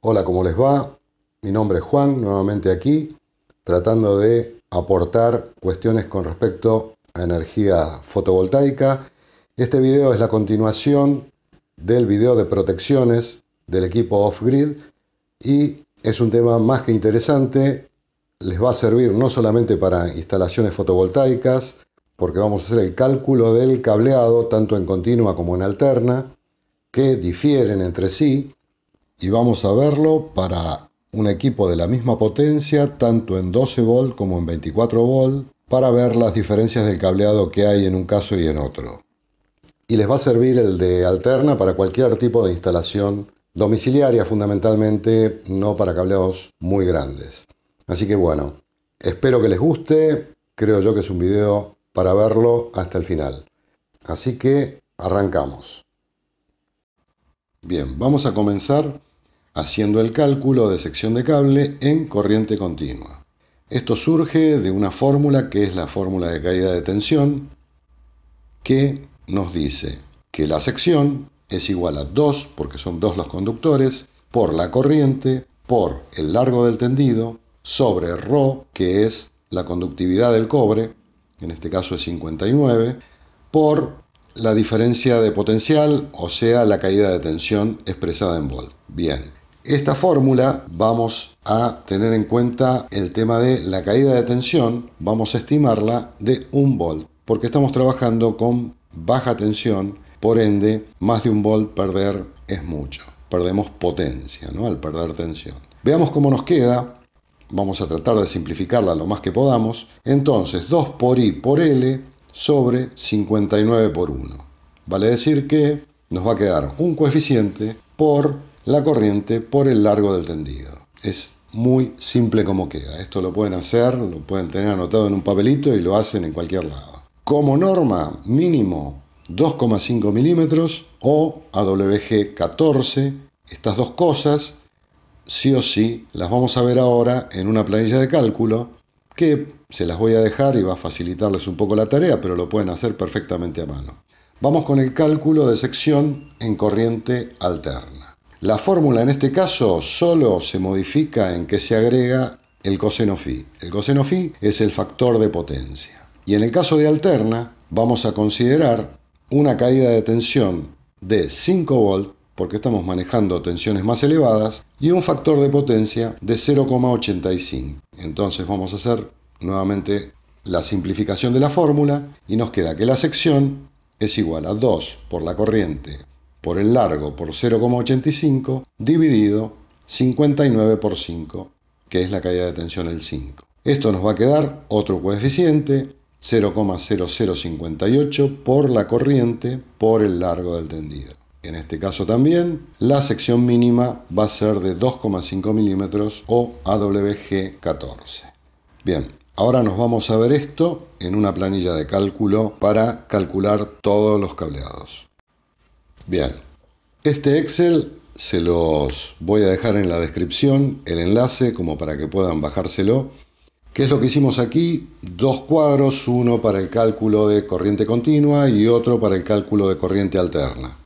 Hola, ¿cómo les va? Mi nombre es Juan, nuevamente aquí, tratando de aportar cuestiones con respecto a energía fotovoltaica. Este video es la continuación del video de protecciones del equipo off-grid y es un tema más que interesante. Les va a servir no solamente para instalaciones fotovoltaicas, porque vamos a hacer el cálculo del cableado tanto en continua como en alterna, que difieren entre sí, y vamos a verlo para un equipo de la misma potencia tanto en 12 v como en 24 v para ver las diferencias del cableado que hay en un caso y en otro. Y les va a servir el de alterna para cualquier tipo de instalación domiciliaria fundamentalmente, no para cableados muy grandes. Así que bueno, espero que les guste, creo yo que es un video para verlo hasta el final. Así que arrancamos. Bien, vamos a comenzar haciendo el cálculo de sección de cable en corriente continua. Esto surge de una fórmula que es la fórmula de caída de tensión que nos dice que la sección es igual a 2, porque son 2 los conductores, por la corriente, por el largo del tendido, sobre ρ, que es la conductividad del cobre, en este caso es 59, por la diferencia de potencial, o sea, la caída de tensión expresada en volt. Bien, esta fórmula vamos a tener en cuenta el tema de la caída de tensión, vamos a estimarla de 1 volt, porque estamos trabajando con baja tensión, por ende, más de un volt perder es mucho. Perdemos potencia, ¿no? Al perder tensión. Veamos cómo nos queda. Vamos a tratar de simplificarla lo más que podamos. Entonces, 2 por I por L sobre 59 por 1. Vale decir que nos va a quedar un coeficiente por la corriente por el largo del tendido. Es muy simple como queda. Esto lo pueden hacer, lo pueden tener anotado en un papelito y lo hacen en cualquier lado. Como norma, mínimo 2,5 milímetros o AWG 14. Estas dos cosas, sí o sí, las vamos a ver ahora en una planilla de cálculo que se las voy a dejar y va a facilitarles un poco la tarea, pero lo pueden hacer perfectamente a mano. Vamos con el cálculo de sección en corriente alterna. La fórmula en este caso solo se modifica en que se agrega el coseno phi. El coseno phi es el factor de potencia. Y en el caso de alterna, vamos a considerar una caída de tensión de 5 volt, porque estamos manejando tensiones más elevadas, y un factor de potencia de 0,85. Entonces vamos a hacer nuevamente la simplificación de la fórmula y nos queda que la sección es igual a 2 por la corriente por el largo por 0,85 dividido 59 por 5, que es la caída de tensión el 5. Esto nos va a quedar otro coeficiente 0,0058 por la corriente por el largo del tendido. En este caso también la sección mínima va a ser de 2,5 milímetros o AWG 14. Bien, ahora nos vamos a ver esto en una planilla de cálculo para calcular todos los cableados. Bien, este Excel se los voy a dejar en la descripción, el enlace, como para que puedan bajárselo. ¿Qué es lo que hicimos aquí? Dos cuadros, uno para el cálculo de corriente continua y otro para el cálculo de corriente alterna.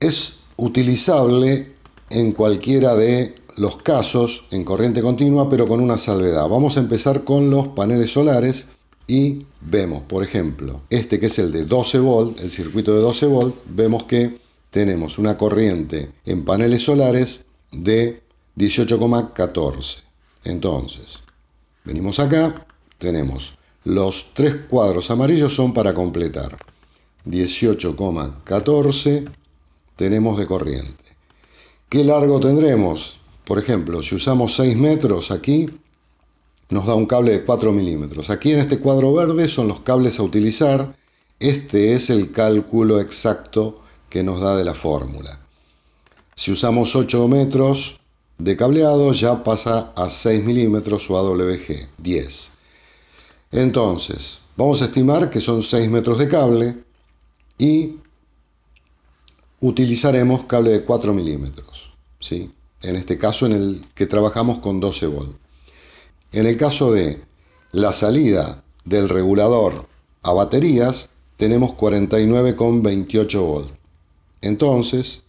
Es utilizable en cualquiera de los casos en corriente continua, pero con una salvedad. Vamos a empezar con los paneles solares y vemos, por ejemplo, este que es el de 12 volt, el circuito de 12 volt, vemos que tenemos una corriente en paneles solares de 18,14. Entonces, venimos acá, tenemos los tres cuadros amarillos son para completar. 18,14 tenemos de corriente. ¿Qué largo tendremos? Por ejemplo, si usamos 6 metros aquí, nos da un cable de 4 milímetros. Aquí en este cuadro verde son los cables a utilizar. Este es el cálculo exacto que nos da de la fórmula. Si usamos 8 metros de cableado ya pasa a 6 milímetros o AWG 10. Entonces, vamos a estimar que son 6 metros de cable y utilizaremos cable de 4 milímetros. ¿sí? En este caso en el que trabajamos con 12 volts En el caso de la salida del regulador a baterías, tenemos 49,28 volts entonces,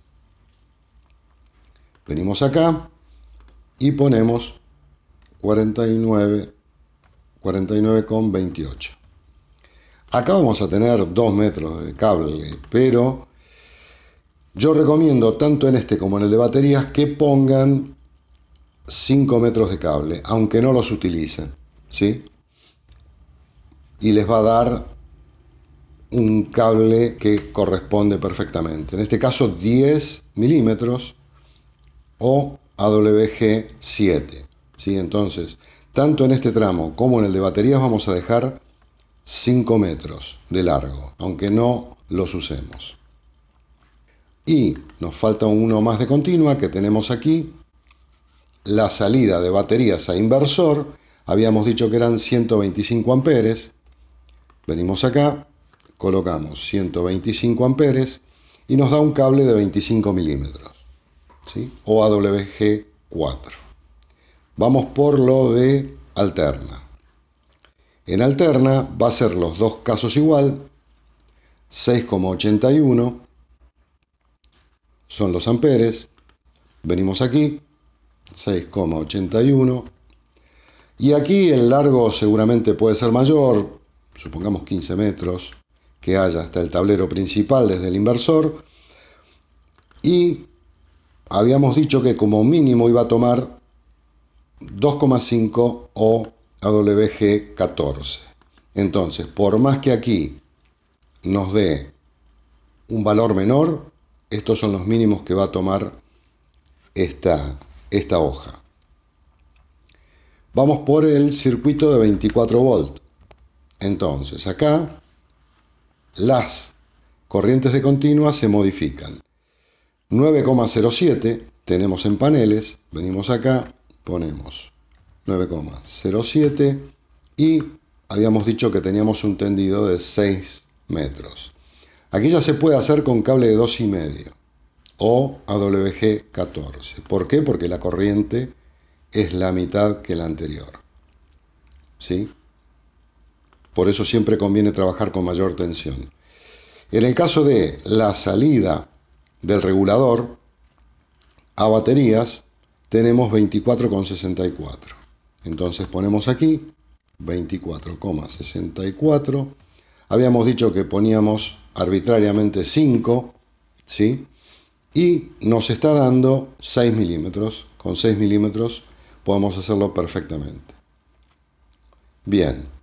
venimos acá y ponemos 49,28. acá vamos a tener 2 metros de cable, pero yo recomiendo tanto en este como en el de baterías que pongan 5 metros de cable, aunque no los utilicen. ¿sí? Y les va a dar un cable que corresponde perfectamente. En este caso 10 milímetros o AWG7. ¿sí? Entonces, tanto en este tramo como en el de baterías vamos a dejar 5 metros de largo, aunque no los usemos. Y nos falta uno más de continua que tenemos aquí. La salida de baterías a inversor, habíamos dicho que eran 125 amperes. Venimos acá, colocamos 125 amperes y nos da un cable de 25 milímetros, ¿sí? o AWG4. Vamos por lo de alterna. En alterna va a ser los dos casos igual, 6,81 son los amperes, venimos aquí, 6,81, y aquí el largo seguramente puede ser mayor, supongamos 15 metros, que haya hasta el tablero principal desde el inversor. Y habíamos dicho que como mínimo iba a tomar 2,5 o AWG14. Entonces, por más que aquí nos dé un valor menor, estos son los mínimos que va a tomar esta, esta hoja. Vamos por el circuito de 24 volt. Entonces, acá las corrientes de continua se modifican. 9,07 tenemos en paneles, venimos acá, ponemos 9,07 y habíamos dicho que teníamos un tendido de 6 metros. Aquí ya se puede hacer con cable de 2,5 o AWG14. ¿Por qué? Porque la corriente es la mitad que la anterior. ¿Sí? Por eso siempre conviene trabajar con mayor tensión. En el caso de la salida del regulador a baterías, tenemos 24,64. Entonces ponemos aquí 24,64. Habíamos dicho que poníamos arbitrariamente 5, ¿sí? Y nos está dando 6 milímetros. Con 6 milímetros podemos hacerlo perfectamente. Bien,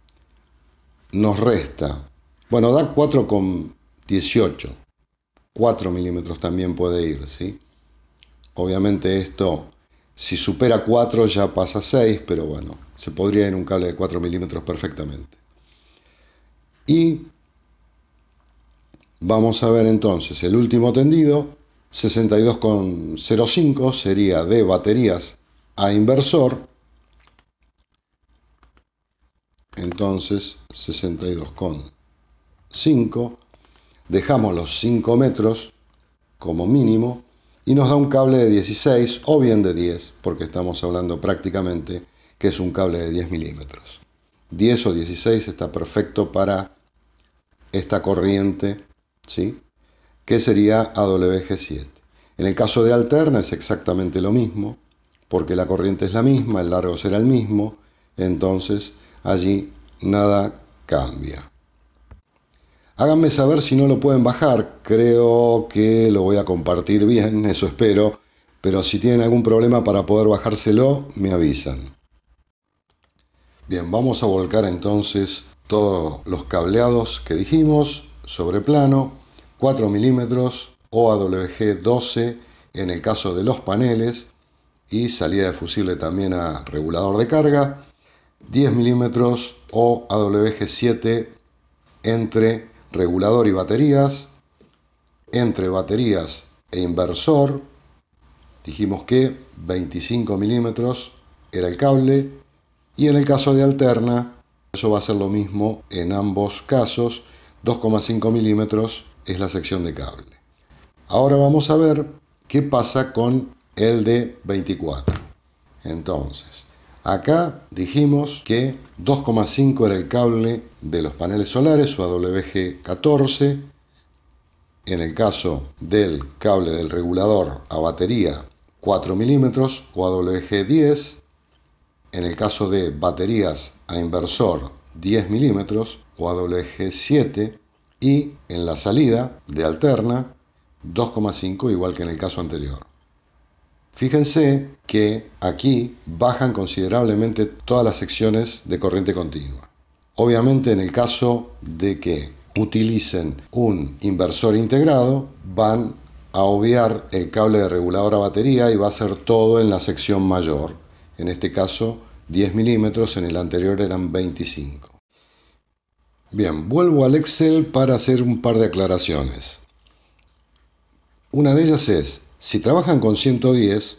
nos resta. Bueno, da 4,18. 4 milímetros también puede ir, ¿sí? Obviamente esto, si supera 4 ya pasa 6, pero bueno, se podría ir un cable de 4 milímetros perfectamente. Y vamos a ver entonces el último tendido, 62,05 sería de baterías a inversor entonces, 62,5. Dejamos los 5 metros como mínimo y nos da un cable de 16 o bien de 10, porque estamos hablando prácticamente que es un cable de 10 milímetros. 10 o 16 está perfecto para esta corriente, ¿sí? que sería AWG7. En el caso de alterna es exactamente lo mismo, porque la corriente es la misma, el largo será el mismo, entonces Allí nada cambia. Háganme saber si no lo pueden bajar. Creo que lo voy a compartir bien, eso espero. Pero si tienen algún problema para poder bajárselo, me avisan. Bien, vamos a volcar entonces todos los cableados que dijimos sobre plano, 4 milímetros, OAWG 12 en el caso de los paneles y salida de fusible también a regulador de carga 10 milímetros o AWG7 entre regulador y baterías, entre baterías e inversor. Dijimos que 25 milímetros era el cable y en el caso de alterna, eso va a ser lo mismo en ambos casos, 2,5 milímetros es la sección de cable. Ahora vamos a ver qué pasa con el de 24. Entonces, Acá dijimos que 2,5 era el cable de los paneles solares o AWG14. En el caso del cable del regulador a batería, 4 milímetros o AWG10. En el caso de baterías a inversor, 10 milímetros o AWG7. Y en la salida de alterna, 2,5 igual que en el caso anterior. Fíjense que aquí bajan considerablemente todas las secciones de corriente continua. Obviamente en el caso de que utilicen un inversor integrado, van a obviar el cable de regulador a batería y va a ser todo en la sección mayor. En este caso 10 milímetros, en el anterior eran 25. Bien, vuelvo al Excel para hacer un par de aclaraciones. Una de ellas es, si trabajan con 110,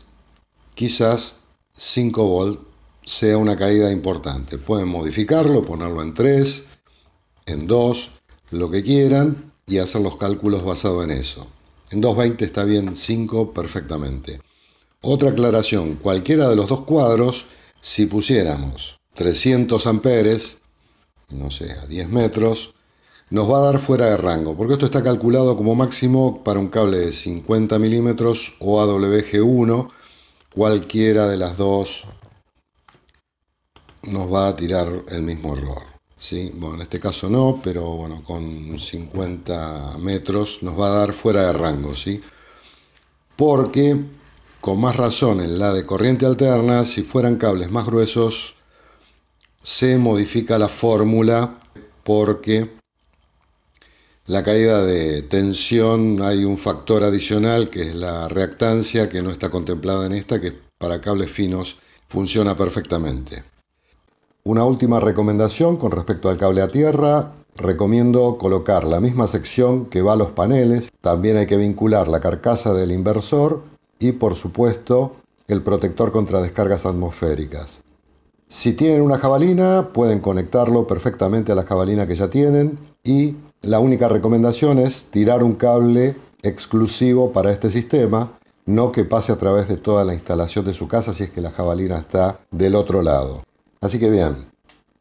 quizás 5 v sea una caída importante. Pueden modificarlo, ponerlo en 3, en 2, lo que quieran y hacer los cálculos basado en eso. En 220 está bien 5 perfectamente. Otra aclaración, cualquiera de los dos cuadros, si pusiéramos 300 amperes, no sé, a 10 metros, nos va a dar fuera de rango, porque esto está calculado como máximo para un cable de 50 milímetros o AWG1, cualquiera de las dos nos va a tirar el mismo error. ¿sí? Bueno, en este caso no, pero bueno, con 50 metros nos va a dar fuera de rango, ¿sí? porque con más razón en la de corriente alterna, si fueran cables más gruesos, se modifica la fórmula porque la caída de tensión hay un factor adicional que es la reactancia que no está contemplada en esta, que para cables finos funciona perfectamente. Una última recomendación con respecto al cable a tierra, recomiendo colocar la misma sección que va a los paneles, también hay que vincular la carcasa del inversor y por supuesto el protector contra descargas atmosféricas. Si tienen una jabalina, pueden conectarlo perfectamente a la jabalina que ya tienen y la única recomendación es tirar un cable exclusivo para este sistema, no que pase a través de toda la instalación de su casa si es que la jabalina está del otro lado. Así que bien,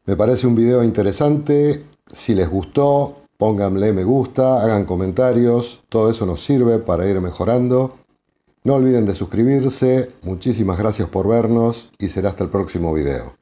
me parece un video interesante, si les gustó, pónganle me gusta, hagan comentarios, todo eso nos sirve para ir mejorando. No olviden de suscribirse, muchísimas gracias por vernos y será hasta el próximo video.